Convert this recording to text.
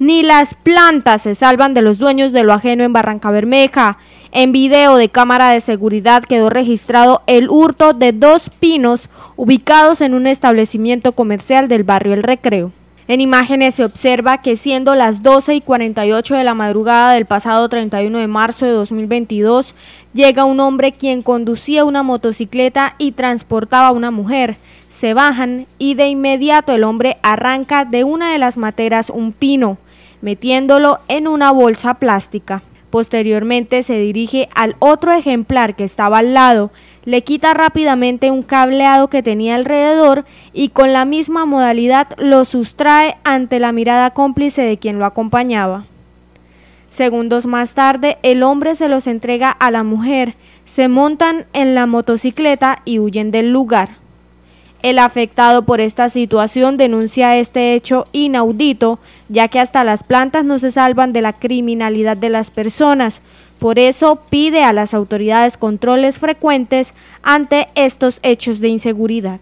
Ni las plantas se salvan de los dueños de lo ajeno en Barranca Bermeja. En video de cámara de seguridad quedó registrado el hurto de dos pinos ubicados en un establecimiento comercial del barrio El Recreo. En imágenes se observa que siendo las 12 y 48 de la madrugada del pasado 31 de marzo de 2022, llega un hombre quien conducía una motocicleta y transportaba a una mujer. Se bajan y de inmediato el hombre arranca de una de las materas un pino metiéndolo en una bolsa plástica. Posteriormente se dirige al otro ejemplar que estaba al lado, le quita rápidamente un cableado que tenía alrededor y con la misma modalidad lo sustrae ante la mirada cómplice de quien lo acompañaba. Segundos más tarde, el hombre se los entrega a la mujer, se montan en la motocicleta y huyen del lugar. El afectado por esta situación denuncia este hecho inaudito, ya que hasta las plantas no se salvan de la criminalidad de las personas. Por eso pide a las autoridades controles frecuentes ante estos hechos de inseguridad.